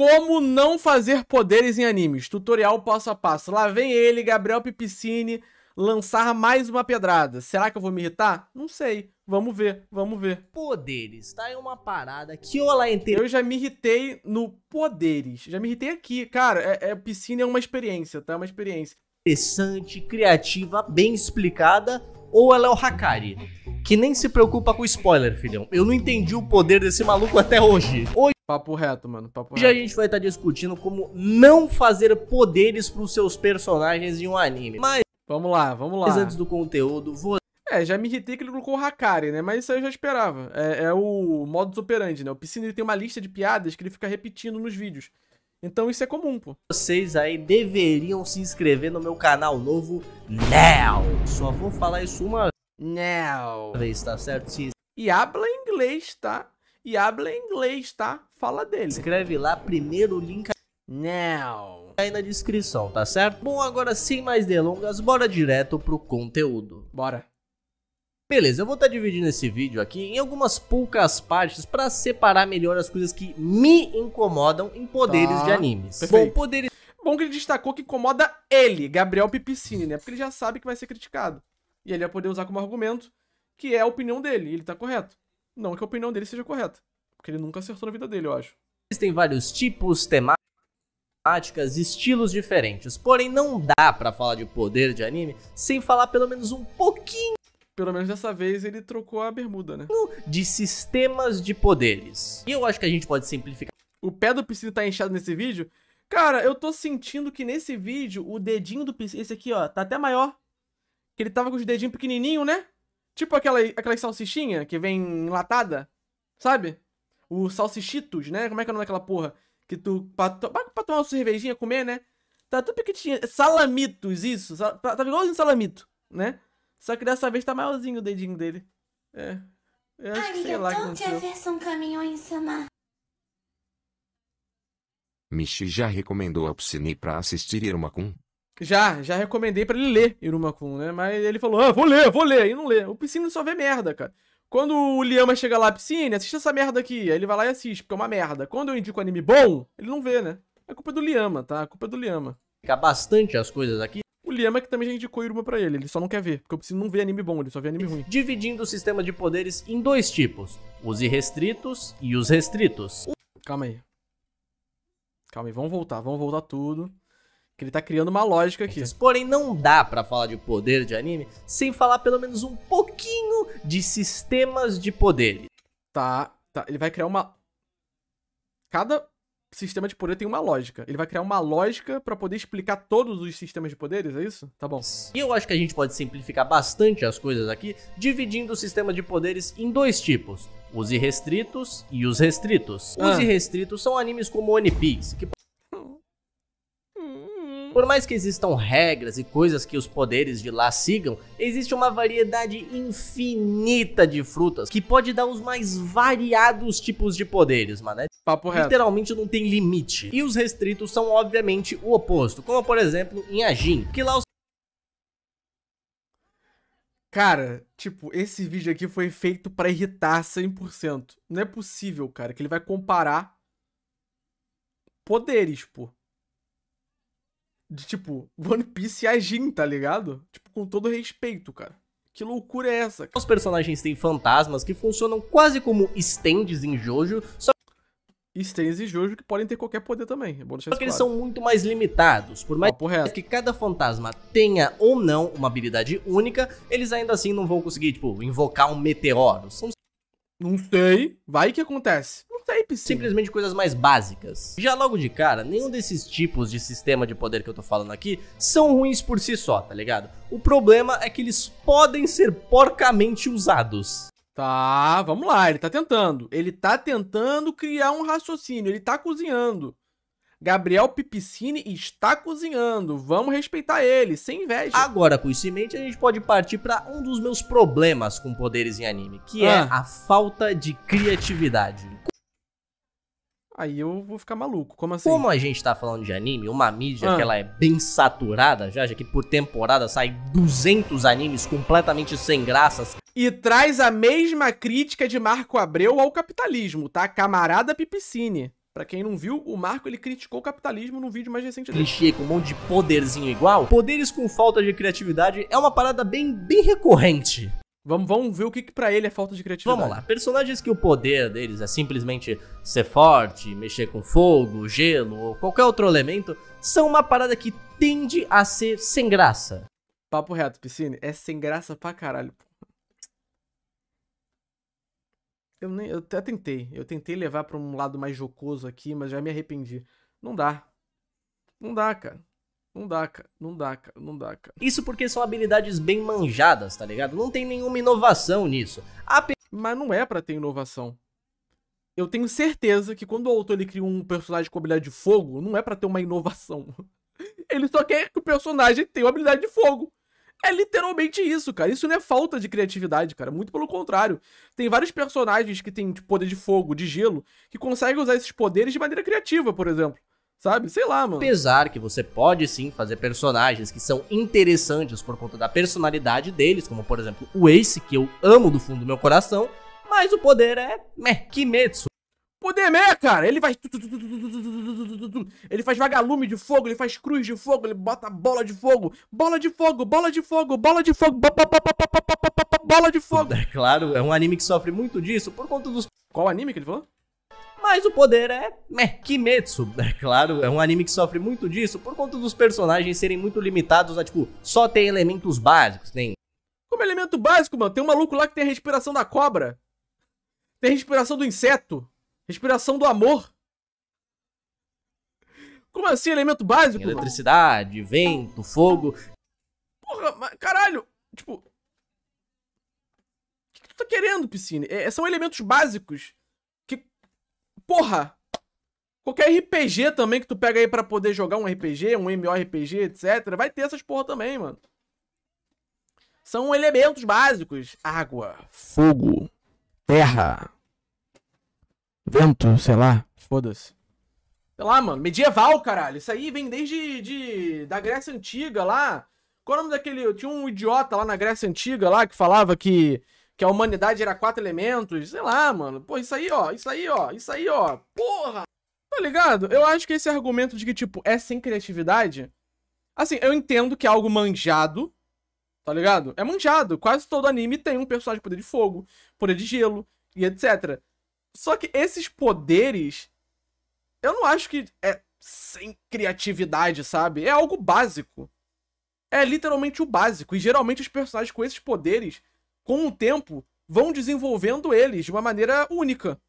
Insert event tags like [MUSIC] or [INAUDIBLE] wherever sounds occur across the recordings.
Como não fazer poderes em animes? Tutorial passo a passo. Lá vem ele, Gabriel Pipicini, lançar mais uma pedrada. Será que eu vou me irritar? Não sei. Vamos ver, vamos ver. Poderes, tá em uma parada que Olá, inteiro. Eu já me irritei no poderes. Já me irritei aqui. Cara, é, é piscina é uma experiência, tá? É uma experiência. Interessante, criativa, bem explicada. Ou ela é o Hakari, que nem se preocupa com spoiler, filhão. Eu não entendi o poder desse maluco até hoje. Hoje. Papo reto, mano. Papo Hoje reto. a gente vai estar tá discutindo como não fazer poderes para os seus personagens em um anime. Mas vamos lá, vamos lá. Mas antes do conteúdo, vou é, já me irritei que ele colocou Hakari, né? Mas isso aí eu já esperava. É, é o modus operandi, né? O Piscina ele tem uma lista de piadas que ele fica repetindo nos vídeos. Então isso é comum, pô. Vocês aí deveriam se inscrever no meu canal novo, NEL. Só vou falar isso uma now. vez, tá certo? Se... E habla inglês, tá? e habla inglês, tá? Fala dele. Escreve lá primeiro o link não. Aí na descrição, tá certo? Bom, agora sem mais delongas, bora direto pro conteúdo. Bora. Beleza, eu vou estar tá dividindo esse vídeo aqui em algumas poucas partes para separar melhor as coisas que me incomodam em poderes tá. de animes. Perfeito. Bom, poderes... Bom que ele destacou que incomoda ele, Gabriel Pipicini, né? Porque ele já sabe que vai ser criticado. E ele vai poder usar como argumento que é a opinião dele, ele tá correto. Não que a opinião dele seja correta, porque ele nunca acertou na vida dele, eu acho. Existem vários tipos, temáticas, estilos diferentes. Porém, não dá para falar de poder de anime sem falar pelo menos um pouquinho. Pelo menos dessa vez ele trocou a bermuda, né? De sistemas de poderes. E eu acho que a gente pode simplificar. O pé do Piscina tá inchado nesse vídeo? Cara, eu tô sentindo que nesse vídeo o dedinho do Piscina, esse aqui, ó, tá até maior. Que ele tava com os dedinhos pequenininho, né? Tipo aquela, aquela salsichinha que vem enlatada, sabe? O salsichitos, né? Como é que é o nome daquela porra? Que tu, pra, pra tomar uma cervejinha, comer, né? Tá tudo pequitinho, Salamitos, isso. Sal, tá, tá, igualzinho salamito, né? Só que dessa vez tá maiorzinho o dedinho dele. É. Eu acho que sei lá que aconteceu. Michi já recomendou a Psini pra assistir Irma-kun. Já, já recomendei para ele ler Irumakun, né? Mas ele falou, ah, vou ler, vou ler, e não lê. O Piscina só vê merda, cara. Quando o Liama chega lá, Piscina, assiste essa merda aqui. Aí ele vai lá e assiste, porque é uma merda. Quando eu indico anime bom, ele não vê, né? É culpa do Liama, tá? A é culpa é do Liama. Fica bastante as coisas aqui. O Liama que também já indicou Iruma pra ele, ele só não quer ver, porque o piscina não vê anime bom, ele só vê anime ruim. Dividindo o sistema de poderes em dois tipos, os irrestritos e os restritos. Calma aí. Calma aí, vamos voltar, vamos voltar tudo. Que ele tá criando uma lógica aqui. Porém, não dá para falar de poder de anime sem falar pelo menos um pouquinho de sistemas de poderes. Tá, tá. Ele vai criar uma. Cada sistema de poder tem uma lógica. Ele vai criar uma lógica para poder explicar todos os sistemas de poderes, é isso? Tá bom. E eu acho que a gente pode simplificar bastante as coisas aqui, dividindo o sistema de poderes em dois tipos. Os irrestritos e os restritos. Ah. Os irrestritos são animes como One Piece, que por mais que existam regras e coisas que os poderes de lá sigam, existe uma variedade infinita de frutas que pode dar os mais variados tipos de poderes, mano. Papo reto. Literalmente não tem limite. E os restritos são obviamente o oposto, como por exemplo em Ajin, que lá os Cara, tipo, esse vídeo aqui foi feito para irritar 100%. Não é possível, cara, que ele vai comparar poderes, pô de, tipo, One Piece e a Jin, tá ligado? Tipo, com todo respeito, cara. Que loucura é essa? Cara? Os personagens têm fantasmas que funcionam quase como stands em Jojo, só Stains e Jojo que podem ter qualquer poder também. É bom Só que eles são muito mais limitados. Por mais ah, que cada fantasma tenha ou não uma habilidade única, eles ainda assim não vão conseguir, tipo, invocar um meteoro. São não sei. Vai que acontece. Não sei, piscina. Simplesmente coisas mais básicas. Já logo de cara, nenhum desses tipos de sistema de poder que eu tô falando aqui são ruins por si só, tá ligado? O problema é que eles podem ser porcamente usados. Tá, vamos lá, ele tá tentando. Ele tá tentando criar um raciocínio, ele tá cozinhando. Gabriel Pipicini está cozinhando. Vamos respeitar ele, sem inveja. Agora, com isso em mente, a gente pode partir para um dos meus problemas com poderes em anime, que é ah. é a falta de criatividade. Aí eu vou ficar maluco. Como assim? Como a gente tá falando de anime, uma mídia ah. que ela é bem saturada já, já que por temporada sai 200 animes completamente sem graças. E traz a mesma crítica de Marco Abreu ao capitalismo, tá? Camarada Pipicine. Pra quem não viu, o Marco ele criticou o capitalismo num vídeo mais recente dele. Clichê com um monte de poderzinho igual. Poderes com falta de criatividade é uma parada bem, bem recorrente. Vamos, vamos ver o que, que para ele é falta de criatividade. Vamos lá. Personagens que o poder deles é simplesmente ser forte, mexer com fogo, gelo ou qualquer outro elemento, são uma parada que tende a ser sem graça. Papo reto, Piscine, é sem graça pra caralho. Eu, nem, eu até tentei. Eu tentei levar para um lado mais jocoso aqui, mas já me arrependi. Não dá. Não dá, cara. Não dá, cara. Não dá, cara. Não dá, cara. Isso porque são habilidades bem manjadas, tá ligado? Não tem nenhuma inovação nisso. Mas não é para ter inovação. Eu tenho certeza que quando o autor ele cria um personagem com habilidade de fogo, não é para ter uma inovação. [LAUGHS] Ele só quer que o personagem tenha uma habilidade de fogo. É literalmente isso, cara. Isso não é falta de criatividade, cara. Muito pelo contrário. Tem vários personagens que têm tipo, poder de fogo, de gelo, que conseguem usar esses poderes de maneira criativa, por exemplo. Sabe? Sei lá, mano. Apesar que você pode sim fazer personagens que são interessantes por conta da personalidade deles, como por exemplo o Ace, que eu amo do fundo do meu coração, mas o poder é meh, Kimetsu. O Demer, cara, ele faz. Ele faz vagalume de fogo, ele faz cruz de fogo, ele bota bola de fogo. Bola de fogo, bola de fogo, bola de fogo, bola de fogo. É claro, é um anime que sofre muito disso por conta dos. Qual anime que ele falou? Mas o poder é meh, Kimetsu. É claro, é um anime que sofre muito disso por conta dos personagens serem muito limitados a, tipo, só tem elementos básicos. Tem. Como elemento básico, mano? Tem um maluco lá que tem a respiração da cobra. Tem a respiração do inseto. Respiração do amor? Como assim, elemento básico? Eletricidade, vento, fogo. Porra, mas, caralho! Tipo. O que, que, tu tá querendo, Piscine? É, são elementos básicos. Que. Porra! Qualquer RPG também que tu pega aí para poder jogar um RPG, um MORPG, etc., vai ter essas porra também, mano. São elementos básicos: água, fogo, terra, vento, sei lá, foda-se. Sei lá, mano, medieval, caralho. Isso aí vem desde de, da Grécia Antiga lá. Qual é o nome daquele. Tinha um idiota lá na Grécia Antiga lá que falava que, que a humanidade era quatro elementos. Sei lá, mano. Pô, isso aí, ó. Isso aí, ó. Isso aí, ó. Porra! Tá ligado? Eu acho que esse argumento de que, tipo, é sem criatividade. Assim, eu entendo que é algo manjado. Tá ligado? É manjado. Quase todo anime tem um personagem poder de fogo, poder de gelo e etc. Só que esses poderes, eu não acho que é sem criatividade, sabe? É algo básico. É literalmente o básico. E geralmente os personagens com esses poderes, com o tempo, vão desenvolvendo eles de uma maneira única.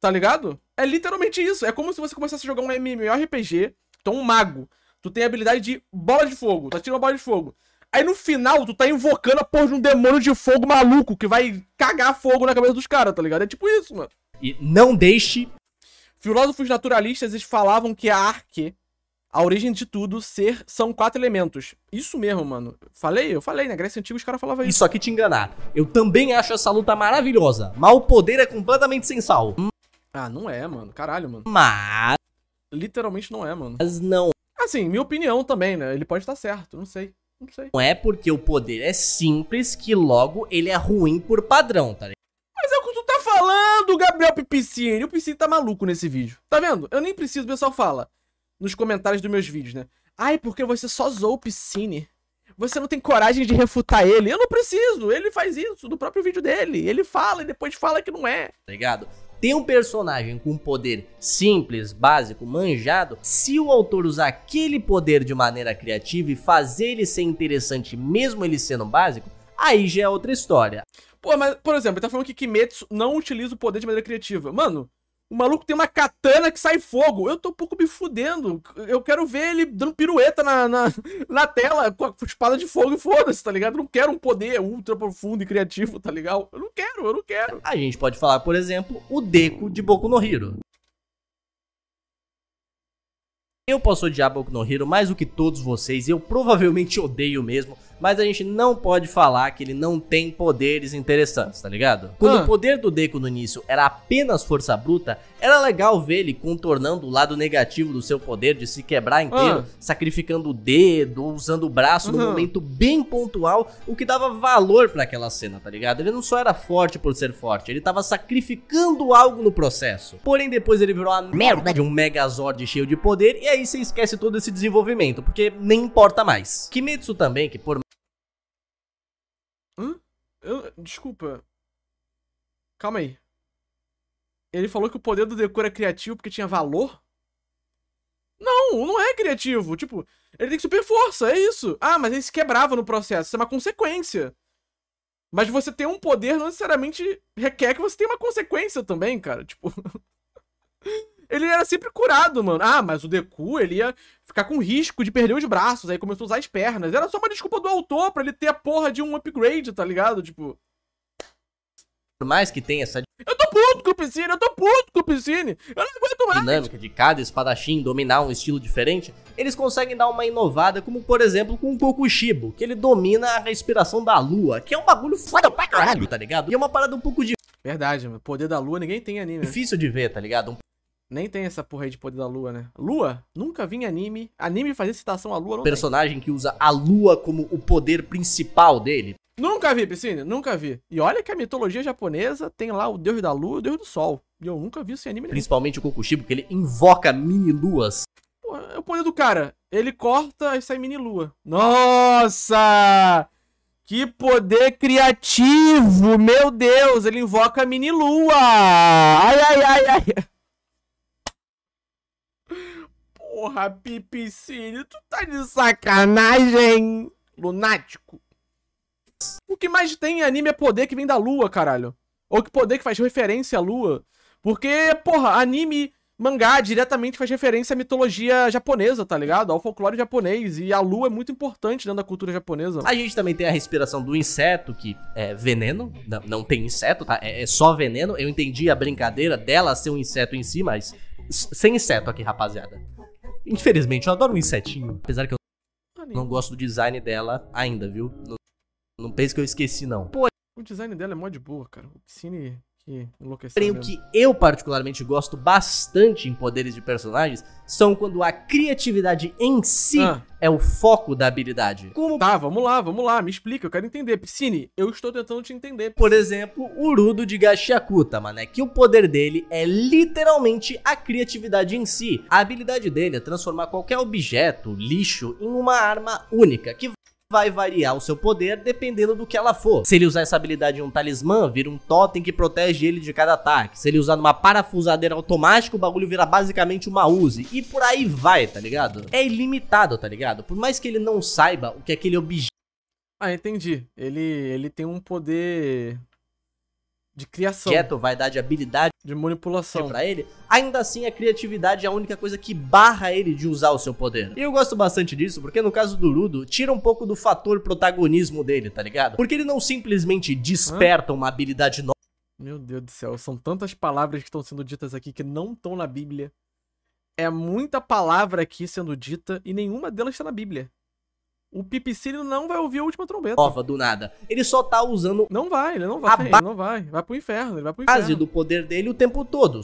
Tá ligado? É literalmente isso. É como se você começasse a jogar um MMORPG, então é um mago. Tu tem a habilidade de bola de fogo, tu atira uma bola de fogo. Aí no final, tu tá invocando a porra de um demônio de fogo maluco que vai cagar fogo na cabeça dos caras, tá ligado? É tipo isso, mano. E não deixe. Filósofos naturalistas eles falavam que a arque, a origem de tudo, ser, são quatro elementos. Isso mesmo, mano. Falei? Eu falei, na Grécia Antiga os caras falavam isso. Isso aqui te enganar. Eu também acho essa luta maravilhosa, mas o poder é completamente sem sal. Ah, não é, mano. Caralho, mano. Mas... Literalmente não é, mano. Mas não. Assim, minha opinião também, né? Ele pode estar certo, não sei. Não sei. Não é porque o poder é simples que logo ele é ruim por padrão, tá ligado? Mas é o que tu tá falando, Gabriel Pipicini. O Pipicini tá maluco nesse vídeo. Tá vendo? Eu nem preciso, o pessoal fala nos comentários dos meus vídeos, né? Ai, porque você só zoou o Piscine. Você não tem coragem de refutar ele. Eu não preciso. Ele faz isso do próprio vídeo dele. Ele fala e depois fala que não é. Tá ligado? ter um personagem com um poder simples, básico, manjado, se o autor usar aquele poder de maneira criativa e fazer ele ser interessante mesmo ele sendo básico, aí já é outra história. Pô, mas, por exemplo, ele tá falando que Kimetsu não utiliza o poder de maneira criativa. Mano, o maluco tem uma katana que sai fogo. Eu tô um pouco me fudendo. Eu quero ver ele dando pirueta na, na, [LAUGHS] na tela com a espada de fogo e foda-se, tá ligado? Eu não quero um poder ultra profundo e criativo, tá ligado? Eu não quero, eu não quero. A gente pode falar, por exemplo, o Deco de Boku no Hiro. Eu posso odiar Boku no Hiro mais do que todos vocês. Eu provavelmente odeio mesmo mas a gente não pode falar que ele não tem poderes interessantes, tá ligado? Quando ah. o poder do Deku no início era apenas força bruta, era legal ver ele contornando o lado negativo do seu poder de se quebrar inteiro, ah. sacrificando o dedo, usando o braço uhum. num momento bem pontual, o que dava valor para aquela cena, tá ligado? Ele não só era forte por ser forte, ele tava sacrificando algo no processo. Porém, depois ele virou a merda de um Megazord cheio de poder, e aí você esquece todo esse desenvolvimento, porque nem importa mais. Kimetsu também, que por eu, desculpa. Calma aí. Ele falou que o poder do Deku era é criativo porque tinha valor? Não, não é criativo. Tipo, ele tem super força, é isso. Ah, mas ele se quebrava no processo. Isso é uma consequência. Mas você ter um poder não necessariamente requer que você tenha uma consequência também, cara. Tipo. [LAUGHS] Ele era sempre curado, mano. Ah, mas o Deku, ele ia ficar com risco de perder os braços, aí começou a usar as pernas. Era só uma desculpa do autor para ele ter a porra de um upgrade, tá ligado? Tipo. Por mais que tenha essa. Eu tô puto com o Piscine, eu tô puto com o Piscine. Eu não aguento mais. Dinâmica de cada espadachim dominar um estilo diferente, eles conseguem dar uma inovada, como por exemplo com o Kokushibo, que ele domina a respiração da lua, que é um bagulho foda pra caralho, tá ligado? E é uma parada um pouco de. Verdade, mano. Poder da lua ninguém tem anime. Difícil de ver, tá ligado? Um... Nem tem essa porra aí de poder da lua, né? Lua? Nunca vi em anime. Anime fazer citação à lua não Personagem tem. que usa a lua como o poder principal dele. Nunca vi, piscina, nunca vi. E olha que a mitologia japonesa tem lá o deus da lua e o deus do sol. E eu nunca vi isso em anime Principalmente nenhum. o Kokushibo, que ele invoca mini-luas. É o poder do cara. Ele corta e sai mini-lua. Nossa! Que poder criativo! Meu Deus, ele invoca mini-lua! Ai, ai, ai, ai. Porra, Pipicílio, tu tá de sacanagem, lunático. O que mais tem em anime é poder que vem da lua, caralho. Ou que poder que faz referência à lua. Porque, porra, anime, mangá diretamente faz referência à mitologia japonesa, tá ligado? Ao folclore japonês. E a lua é muito importante dentro da cultura japonesa. A gente também tem a respiração do inseto, que é veneno. Não, não tem inseto, tá? É, é só veneno. Eu entendi a brincadeira dela ser um inseto em si, mas sem inseto aqui, rapaziada. Infelizmente, eu adoro o insetinho. Apesar que eu não gosto do design dela ainda, viu? Não, não pense que eu esqueci, não. Pô, o design dela é mó de boa, cara. O Cine que enlouqueceu. Creio que eu particularmente gosto bastante em poderes de personagens são quando a criatividade em si ah. é o foco da habilidade. Como... Tá, vamos lá, vamos lá, me explica, eu quero entender. Piscine, eu estou tentando te entender. Piscine. Por exemplo, Urudo de Gashiakuta, mané, que o poder dele é literalmente a criatividade em si. A habilidade dele é transformar qualquer objeto, lixo, em uma arma única que vai variar o seu poder dependendo do que ela for. Se ele usar essa habilidade em um talismã, vira um totem que protege ele de cada ataque. Se ele usar numa parafusadeira automática, o bagulho vira basicamente uma Uzi. E por aí vai, tá ligado? É ilimitado, tá ligado? Por mais que ele não saiba o que aquele objeto... Ah, entendi. Ele, ele tem um poder de criação. Quieto, vaidade, habilidade. De manipulação. para ele. Ainda assim, a criatividade é a única coisa que barra ele de usar o seu poder. E eu gosto bastante disso, porque no caso do Ludo, tira um pouco do fator protagonismo dele, tá ligado? Porque ele não simplesmente desperta Hã? uma habilidade nova. Meu Deus do céu, são tantas palavras que estão sendo ditas aqui que não estão na Bíblia. É muita palavra aqui sendo dita e nenhuma delas está na Bíblia. O Pipicino não vai ouvir a última trombeta. Nova, do nada. Ele só tá usando. Não vai, ele não vai. Ele não vai. Vai pro inferno, ele vai pro inferno. Base do poder dele o tempo todo.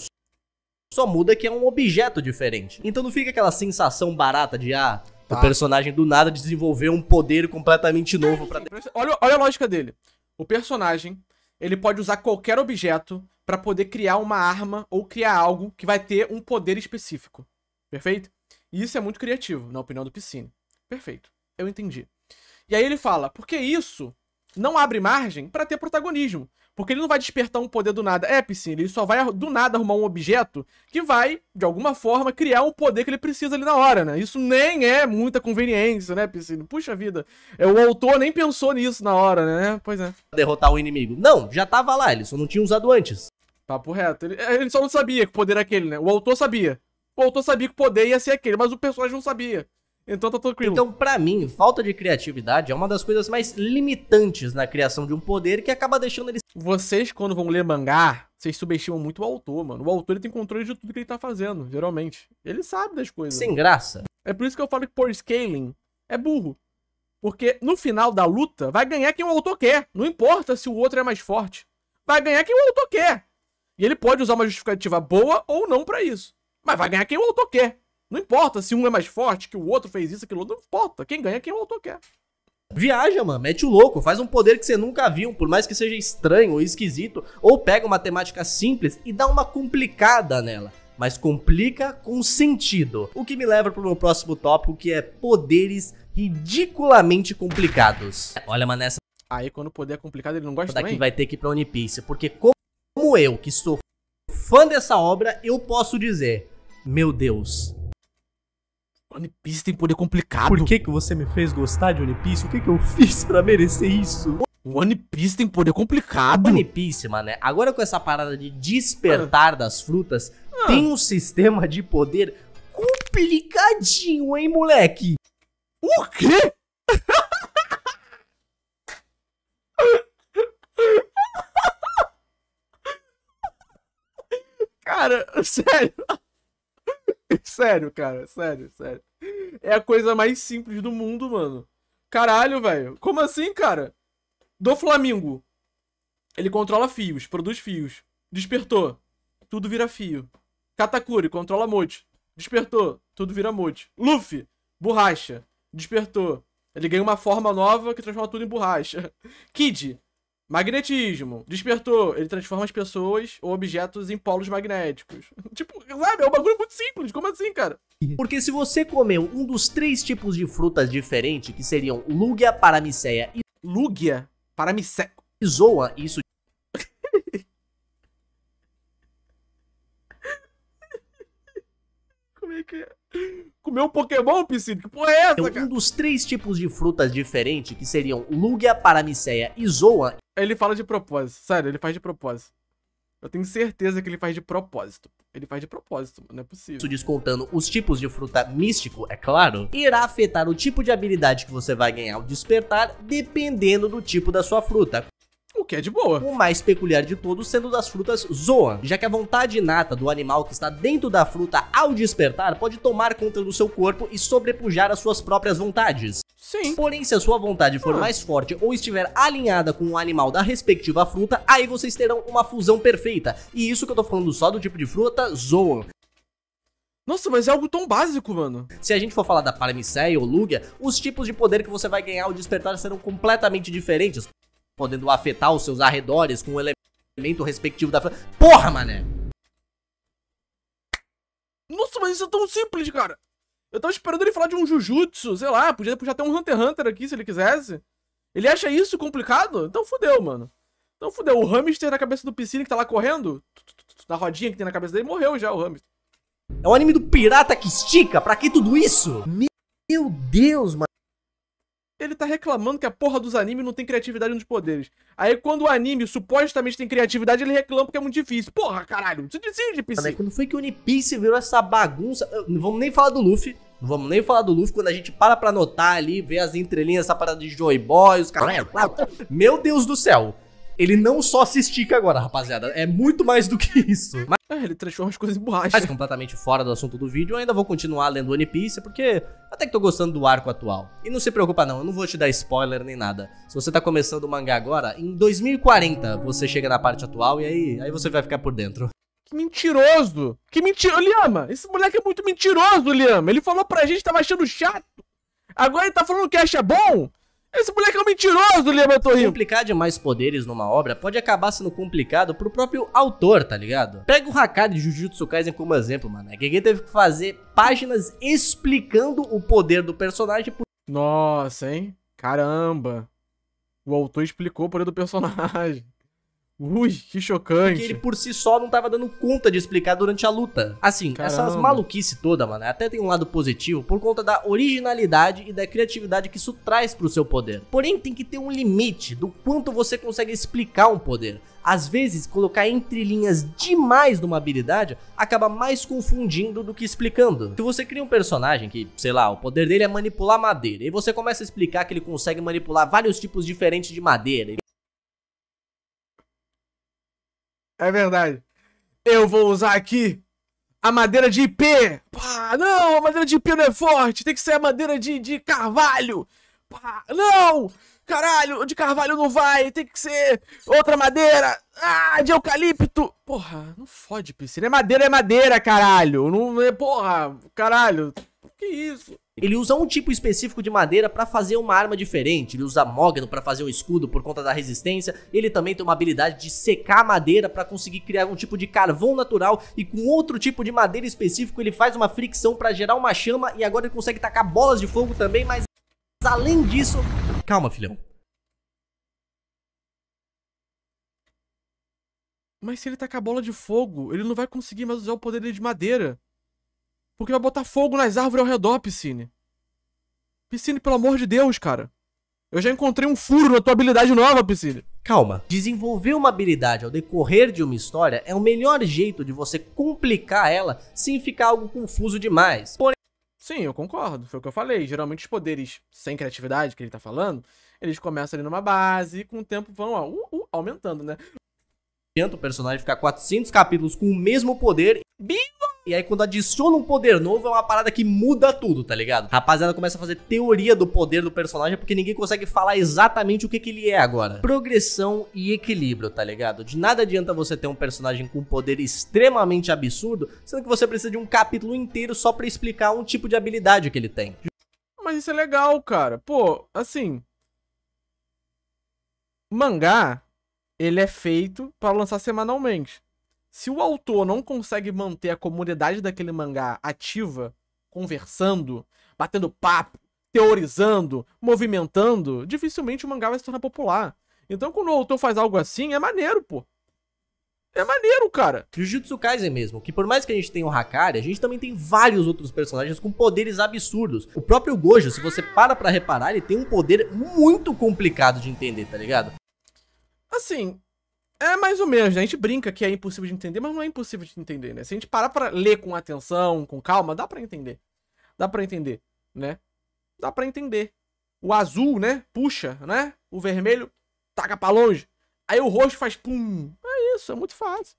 Só muda que é um objeto diferente. Então não fica aquela sensação barata de ah, tá. o personagem do nada desenvolveu um poder completamente novo para olha, olha a lógica dele. O personagem, ele pode usar qualquer objeto para poder criar uma arma ou criar algo que vai ter um poder específico. Perfeito? E isso é muito criativo, na opinião do Piscine. Perfeito. Eu entendi. E aí ele fala, porque isso não abre margem para ter protagonismo. Porque ele não vai despertar um poder do nada. É, Piscina, ele só vai do nada arrumar um objeto que vai, de alguma forma, criar o um poder que ele precisa ali na hora, né? Isso nem é muita conveniência, né, Piscina? Puxa vida, é, o autor nem pensou nisso na hora, né? Pois é. Derrotar o inimigo. Não, já tava lá, ele só não tinha usado antes. Papo reto. Ele, é, ele só não sabia que o poder era é aquele, né? O autor sabia. O autor sabia que o poder ia ser aquele, mas o personagem não sabia. Então tá tranquilo. Então, para mim, falta de criatividade é uma das coisas mais limitantes na criação de um poder que acaba deixando ele. Vocês, quando vão ler mangá, vocês subestimam muito o autor, mano. O autor ele tem controle de tudo que ele tá fazendo, geralmente. Ele sabe das coisas. Sem graça. É por isso que eu falo que por scaling é burro. Porque no final da luta, vai ganhar quem o autor quer. Não importa se o outro é mais forte. Vai ganhar quem o autor quer. E ele pode usar uma justificativa boa ou não para isso. Mas vai ganhar quem o autor quer. Não importa se um é mais forte, que o outro fez isso, aquilo outro, não importa. Quem ganha é quem o autor quer. Viaja, mano, mete o louco, faz um poder que você nunca viu, por mais que seja estranho ou esquisito, ou pega uma temática simples e dá uma complicada nela mas complica com sentido. O que me leva para o meu próximo tópico, que é poderes ridiculamente complicados. Olha, mano, nessa. Aí quando o poder é complicado, ele não gosta daqui também? vai ter que ir pra Unipice, porque como eu, que sou fã dessa obra, eu posso dizer, meu Deus, One Piece tem poder complicado. Por que, que você me fez gostar de One Piece? O que, que eu fiz pra merecer isso? One Piece tem poder complicado. One Piece, mano, agora com essa parada de despertar ah. das frutas, ah. tem um sistema de poder complicadinho, hein, moleque? O quê? [LAUGHS] cara, sério. [LAUGHS] Sério, cara, sério, sério é a coisa mais simples do mundo, mano. Caralho, velho. Como assim, cara? Do Flamengo. Ele controla fios, produz fios. Despertou. Tudo vira fio. Katakuri, controla mote. Despertou. Tudo vira mote. Luffy, borracha. Despertou. Ele ganha uma forma nova que transforma tudo em borracha. [LAUGHS] Kid, magnetismo. Despertou. Ele transforma as pessoas ou objetos em polos magnéticos. [LAUGHS] tipo, sabe? É um bagulho muito simples. Como assim, cara? Porque se você comeu um dos três tipos de frutas diferentes, que seriam Lugia, Paramiceia e... Lugia? Paramiceia... Zoa isso... [LAUGHS] Como é que é? Comeu um Pokémon, Piscina? Que porra é essa, então, cara? Um dos três tipos de frutas diferentes, que seriam Lugia, Paramiceia e Zoa... Ele fala de propósito, sério, ele faz de propósito. Eu tenho certeza que ele faz de propósito. Ele faz de propósito, não é possível. Isso descontando os tipos de fruta místico, é claro, irá afetar o tipo de habilidade que você vai ganhar ao despertar, dependendo do tipo da sua fruta que é de boa. O mais peculiar de todos sendo das frutas Zoan, já que a vontade inata do animal que está dentro da fruta ao despertar pode tomar conta do seu corpo e sobrepujar as suas próprias vontades. Sim. Porém, se a sua vontade for ah. mais forte ou estiver alinhada com o animal da respectiva fruta, aí vocês terão uma fusão perfeita. E isso que eu tô falando só do tipo de fruta Zoan. Nossa, mas é algo tão básico, mano. Se a gente for falar da Parmiceia ou Lugia, os tipos de poder que você vai ganhar ao despertar serão completamente diferentes podendo afetar os seus arredores com o elemento respectivo da floresta. Porra, mané! Nossa, mas isso é tão simples, cara. Eu tava esperando ele falar de um Jujutsu, sei lá, podia puxar até um Hunter x Hunter aqui se ele quisesse. Ele acha isso complicado? Então fudeu, mano. Então fudeu. O hamster na cabeça do piscina que tá lá correndo, na rodinha que tem na cabeça dele, morreu já o hamster. É o anime do pirata que estica? Pra que tudo isso? Meu Deus, mano ele tá reclamando que a porra dos animes não tem criatividade nos poderes. Aí quando o anime supostamente tem criatividade, ele reclama porque é muito difícil. Porra, caralho, você decide, PC. quando foi que o Unipice virou essa bagunça? Não vamos nem falar do Luffy. Não vamos nem falar do Luffy quando a gente para pra notar ali, ver as entrelinhas, essa parada de Joy Boy, os caras. Meu Deus do céu. Ele não só se estica agora, rapaziada. É muito mais do que isso. Mas... É, ele transforma as coisas em borracha. Mas é completamente fora do assunto do vídeo, eu ainda vou continuar lendo One Piece, porque até que tô gostando do arco atual. E não se preocupa não, eu não vou te dar spoiler nem nada. Se você tá começando o mangá agora, em 2040 você chega na parte atual e aí, aí você vai ficar por dentro. Que mentiroso! Que mentiroso! Liama, esse moleque é muito mentiroso, Liama. Ele falou pra gente que tava achando chato. Agora ele tá falando que acha bom? Esse moleque é um mentiroso do Torrinho. Complicar demais poderes numa obra pode acabar sendo complicado pro próprio autor, tá ligado? Pega o Hakari de Jujutsu Kaisen como exemplo, mano. A Gege teve que fazer páginas explicando o poder do personagem. Por... Nossa, hein? Caramba. O autor explicou o poder do personagem. Ui, que chocante. Porque ele por si só não tava dando conta de explicar durante a luta. Assim, Caramba. essas maluquice toda, mano, até tem um lado positivo por conta da originalidade e da criatividade que isso traz pro seu poder. Porém, tem que ter um limite do quanto você consegue explicar um poder. Às vezes, colocar entre linhas demais numa habilidade acaba mais confundindo do que explicando. Se você cria um personagem que, sei lá, o poder dele é manipular madeira, e você começa a explicar que ele consegue manipular vários tipos diferentes de madeira, É verdade. Eu vou usar aqui a madeira de IP. Pá, não, a madeira de IP não é forte. Tem que ser a madeira de, de carvalho. Pá, não, caralho, de carvalho não vai. Tem que ser outra madeira. Ah, de eucalipto. Porra, não fode, piscina. É madeira, é madeira, caralho. Não é, porra, caralho. Que isso? Ele usa um tipo específico de madeira para fazer uma arma diferente, ele usa mogno para fazer um escudo por conta da resistência, ele também tem uma habilidade de secar madeira para conseguir criar um tipo de carvão natural e com outro tipo de madeira específico ele faz uma fricção para gerar uma chama e agora ele consegue tacar bolas de fogo também, mas além disso... Calma, filhão. Mas se ele tacar bola de fogo, ele não vai conseguir mais usar o poder dele de madeira. Porque vai botar fogo nas árvores ao redor, Piscine. Piscine, pelo amor de Deus, cara. Eu já encontrei um furo na tua habilidade nova, Piscine. Calma. Desenvolver uma habilidade ao decorrer de uma história é o melhor jeito de você complicar ela sem ficar algo confuso demais. Porém... Sim, eu concordo. Foi o que eu falei. Geralmente os poderes sem criatividade, que ele tá falando, eles começam ali numa base e com o tempo vão ó, uh, uh, aumentando, né? Tenta o personagem ficar 400 capítulos com o mesmo poder. Bingo! E aí, quando adiciona um poder novo, é uma parada que muda tudo, tá ligado? rapaziada começa a fazer teoria do poder do personagem, porque ninguém consegue falar exatamente o que, que ele é agora. Progressão e equilíbrio, tá ligado? De nada adianta você ter um personagem com um poder extremamente absurdo, sendo que você precisa de um capítulo inteiro só para explicar um tipo de habilidade que ele tem. Mas isso é legal, cara. Pô, assim. Mangá, ele é feito para lançar semanalmente. Se o autor não consegue manter a comunidade daquele mangá ativa, conversando, batendo papo, teorizando, movimentando, dificilmente o mangá vai se tornar popular. Então, quando o autor faz algo assim, é maneiro, pô. É maneiro, cara. Jujutsu Kaisen mesmo, que por mais que a gente tenha o Hakari, a gente também tem vários outros personagens com poderes absurdos. O próprio Gojo, se você para pra reparar, ele tem um poder muito complicado de entender, tá ligado? Assim, é mais ou menos, né? A gente brinca que é impossível de entender, mas não é impossível de entender, né? Se a gente parar pra ler com atenção, com calma, dá para entender. Dá para entender, né? Dá para entender. O azul, né? Puxa, né? O vermelho taca pra longe. Aí o roxo faz pum. É isso, é muito fácil.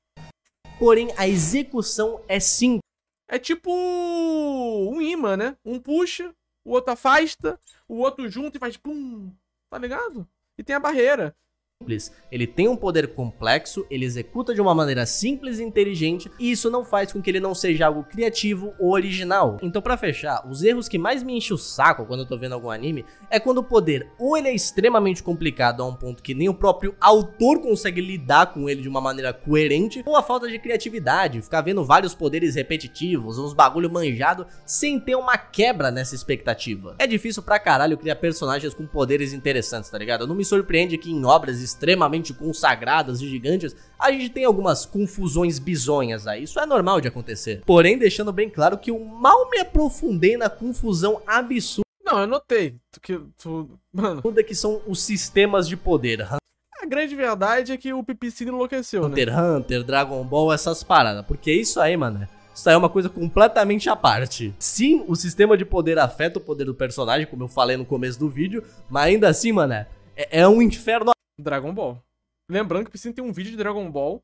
Porém, a execução é simples. É tipo um imã, né? Um puxa, o outro afasta, o outro junta e faz pum. Tá ligado? E tem a barreira simples, ele tem um poder complexo, ele executa de uma maneira simples e inteligente, e isso não faz com que ele não seja algo criativo ou original. Então, para fechar, os erros que mais me enchem o saco quando eu tô vendo algum anime é quando o poder ou ele é extremamente complicado a um ponto que nem o próprio autor consegue lidar com ele de uma maneira coerente, ou a falta de criatividade, ficar vendo vários poderes repetitivos, uns bagulho manjado, sem ter uma quebra nessa expectativa. É difícil pra caralho criar personagens com poderes interessantes, tá ligado? Não me surpreende que em obras extremamente consagradas e gigantes, a gente tem algumas confusões bizonhas aí. Isso é normal de acontecer. Porém, deixando bem claro que eu mal me aprofundei na confusão absurda. Não, eu notei que tu. Mano. que são os sistemas de poder. A grande verdade é que o Pipicino enlouqueceu, Hunter, né? Hunter Hunter, Dragon Ball, essas paradas. Porque isso aí, mano. Isso aí é uma coisa completamente à parte. Sim, o sistema de poder afeta o poder do personagem, como eu falei no começo do vídeo, mas ainda assim, mano, é, é um inferno Dragon Ball. Lembrando que precisa ter um vídeo de Dragon Ball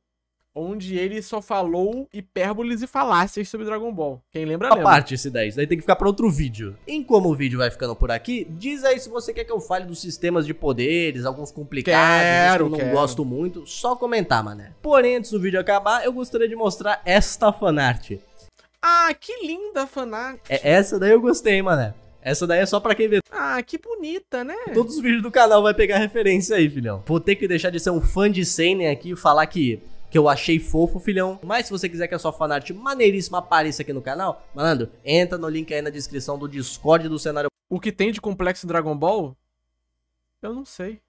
onde ele só falou hipérboles e falácias sobre Dragon Ball. Quem lembra, lembra. A parte esse 10, daí tem que ficar para outro vídeo. Em como o vídeo vai ficando por aqui, diz aí se você quer que eu fale dos sistemas de poderes, alguns complicados, quero, que eu não quero. gosto muito, só comentar, mané. Porém, antes do vídeo acabar, eu gostaria de mostrar esta fanart. Ah, que linda fanart. É, essa daí eu gostei, mané. Essa daí é só pra quem vê. Ah, que bonita, né? Todos os vídeos do canal vai pegar referência aí, filhão. Vou ter que deixar de ser um fã de Senen aqui e falar que que eu achei fofo, filhão. Mas se você quiser que a sua fanart maneiríssima apareça aqui no canal, malandro, entra no link aí na descrição do Discord do cenário. O que tem de complexo Dragon Ball? Eu não sei.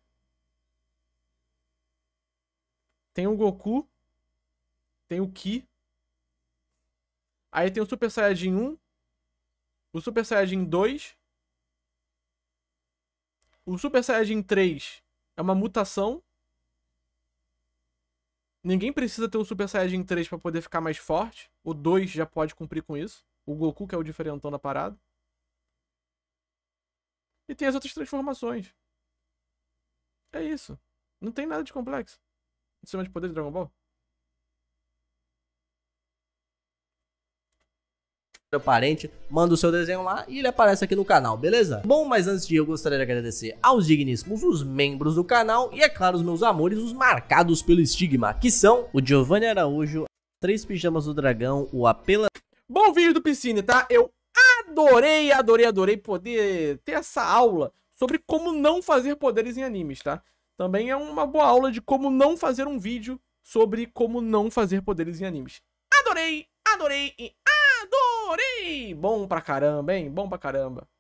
Tem o Goku. Tem o Ki. Aí tem o Super Saiyajin 1 o Super Saiyajin 2. O Super Saiyajin 3 é uma mutação. Ninguém precisa ter o Super Saiyajin 3 para poder ficar mais forte. O 2 já pode cumprir com isso. O Goku, que é o diferentão da parada. E tem as outras transformações. É isso. Não tem nada de complexo. Sistema de poder de Dragon Ball. meu parente, manda o seu desenho lá e ele aparece aqui no canal, beleza? Bom, mas antes de eu gostaria de agradecer aos digníssimos, os membros do canal e, é claro, os meus amores, os marcados pelo estigma, que são o Giovanni Araújo, Três Pijamas do Dragão, o Apela... Bom vídeo do Piscine, tá? Eu adorei, adorei, adorei poder ter essa aula sobre como não fazer poderes em animes, tá? Também é uma boa aula de como não fazer um vídeo sobre como não fazer poderes em animes. Adorei, adorei e Porém, bom pra caramba, hein? Bom pra caramba.